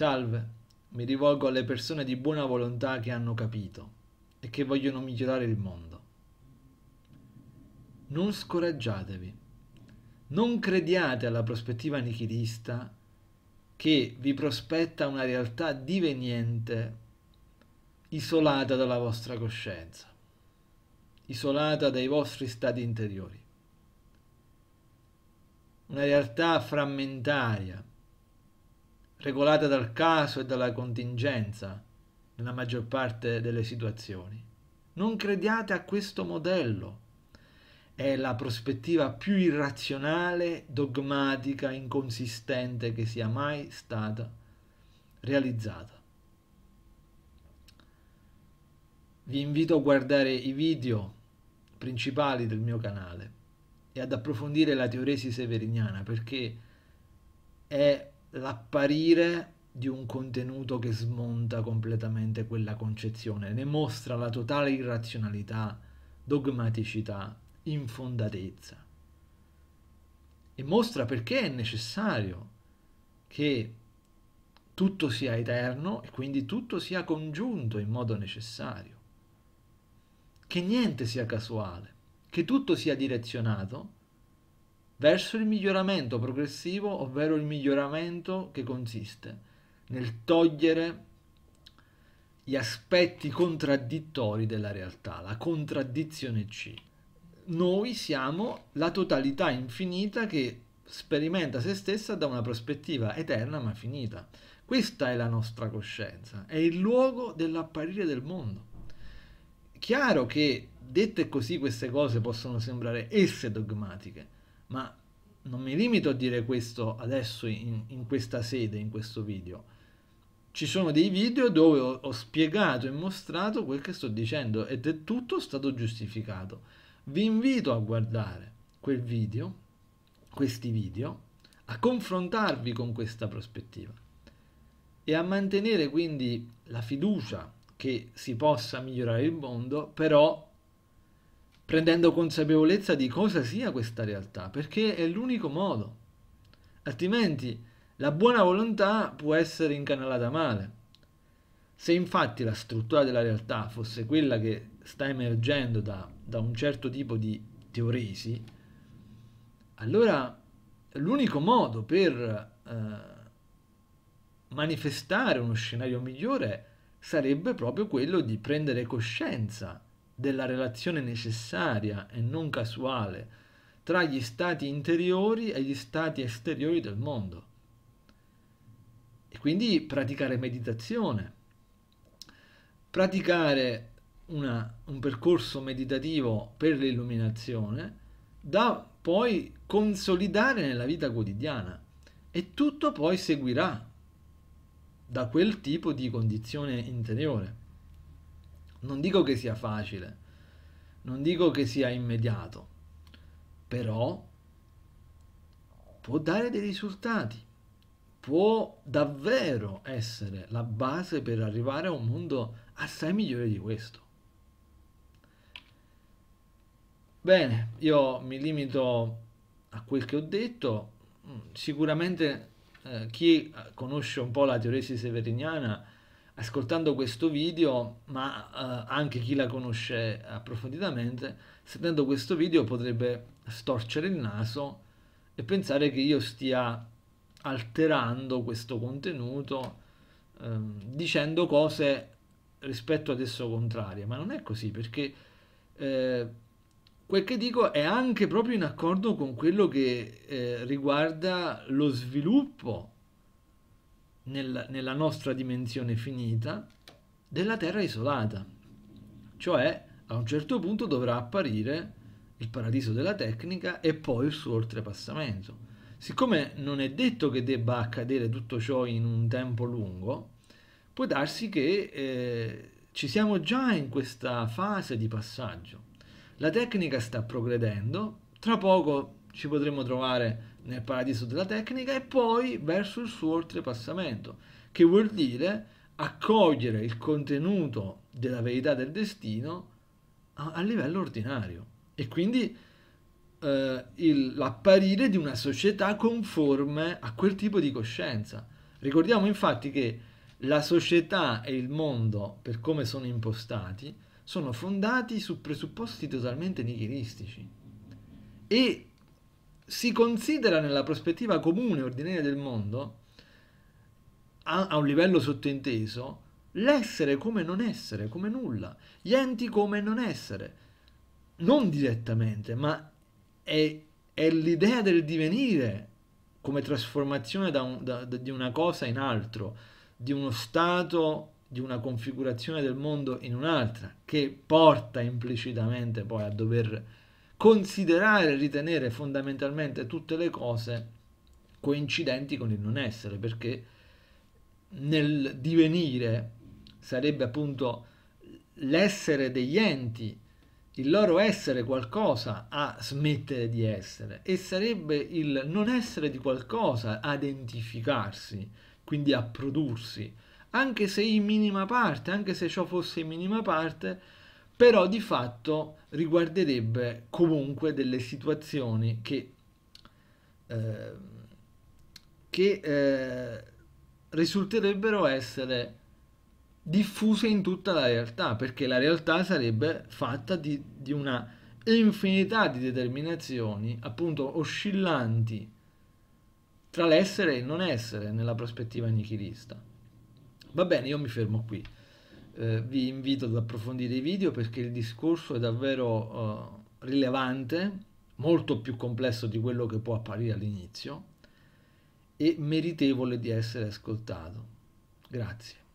Salve, mi rivolgo alle persone di buona volontà che hanno capito e che vogliono migliorare il mondo. Non scoraggiatevi, non crediate alla prospettiva nichilista che vi prospetta una realtà diveniente isolata dalla vostra coscienza, isolata dai vostri stati interiori, una realtà frammentaria regolata dal caso e dalla contingenza nella maggior parte delle situazioni. Non crediate a questo modello. È la prospettiva più irrazionale, dogmatica, inconsistente che sia mai stata realizzata. Vi invito a guardare i video principali del mio canale e ad approfondire la teoresi severiniana perché è l'apparire di un contenuto che smonta completamente quella concezione, ne mostra la totale irrazionalità, dogmaticità, infondatezza. E mostra perché è necessario che tutto sia eterno e quindi tutto sia congiunto in modo necessario, che niente sia casuale, che tutto sia direzionato verso il miglioramento progressivo, ovvero il miglioramento che consiste nel togliere gli aspetti contraddittori della realtà, la contraddizione C. Noi siamo la totalità infinita che sperimenta se stessa da una prospettiva eterna ma finita. Questa è la nostra coscienza, è il luogo dell'apparire del mondo. Chiaro che dette così queste cose possono sembrare esse dogmatiche, ma non mi limito a dire questo adesso in, in questa sede, in questo video. Ci sono dei video dove ho, ho spiegato e mostrato quel che sto dicendo ed è tutto stato giustificato. Vi invito a guardare quel video, questi video, a confrontarvi con questa prospettiva e a mantenere quindi la fiducia che si possa migliorare il mondo, però prendendo consapevolezza di cosa sia questa realtà, perché è l'unico modo. Altrimenti la buona volontà può essere incanalata male. Se infatti la struttura della realtà fosse quella che sta emergendo da, da un certo tipo di teoresi, allora l'unico modo per eh, manifestare uno scenario migliore sarebbe proprio quello di prendere coscienza della relazione necessaria e non casuale tra gli stati interiori e gli stati esteriori del mondo. E quindi praticare meditazione, praticare una, un percorso meditativo per l'illuminazione da poi consolidare nella vita quotidiana e tutto poi seguirà da quel tipo di condizione interiore. Non dico che sia facile, non dico che sia immediato, però può dare dei risultati, può davvero essere la base per arrivare a un mondo assai migliore di questo. Bene, io mi limito a quel che ho detto, mm, sicuramente eh, chi conosce un po' la teoria severiniana ascoltando questo video, ma eh, anche chi la conosce approfonditamente, sentendo questo video potrebbe storcere il naso e pensare che io stia alterando questo contenuto eh, dicendo cose rispetto ad esso contrarie, ma non è così perché eh, quel che dico è anche proprio in accordo con quello che eh, riguarda lo sviluppo nel, nella nostra dimensione finita della terra isolata. Cioè, a un certo punto dovrà apparire il paradiso della tecnica e poi il suo oltrepassamento. Siccome non è detto che debba accadere tutto ciò in un tempo lungo, può darsi che eh, ci siamo già in questa fase di passaggio. La tecnica sta progredendo, tra poco ci potremo trovare nel paradiso della tecnica e poi verso il suo oltrepassamento, che vuol dire accogliere il contenuto della verità del destino a, a livello ordinario e quindi eh, il, l'apparire di una società conforme a quel tipo di coscienza. Ricordiamo infatti che la società e il mondo, per come sono impostati, sono fondati su presupposti totalmente nichilistici e si considera nella prospettiva comune e ordinaria del mondo, a, a un livello sottinteso, l'essere come non essere, come nulla, gli enti come non essere, non direttamente, ma è, è l'idea del divenire come trasformazione da un, da, da, di una cosa in altro, di uno stato, di una configurazione del mondo in un'altra, che porta implicitamente poi a dover considerare e ritenere fondamentalmente tutte le cose coincidenti con il non essere, perché nel divenire sarebbe appunto l'essere degli enti, il loro essere qualcosa a smettere di essere e sarebbe il non essere di qualcosa a identificarsi, quindi a prodursi, anche se in minima parte, anche se ciò fosse in minima parte, però di fatto riguarderebbe comunque delle situazioni che, eh, che eh, risulterebbero essere diffuse in tutta la realtà, perché la realtà sarebbe fatta di, di una infinità di determinazioni, appunto oscillanti tra l'essere e il non essere nella prospettiva nichilista. Va bene, io mi fermo qui eh, vi invito ad approfondire i video perché il discorso è davvero eh, rilevante, molto più complesso di quello che può apparire all'inizio e meritevole di essere ascoltato. Grazie.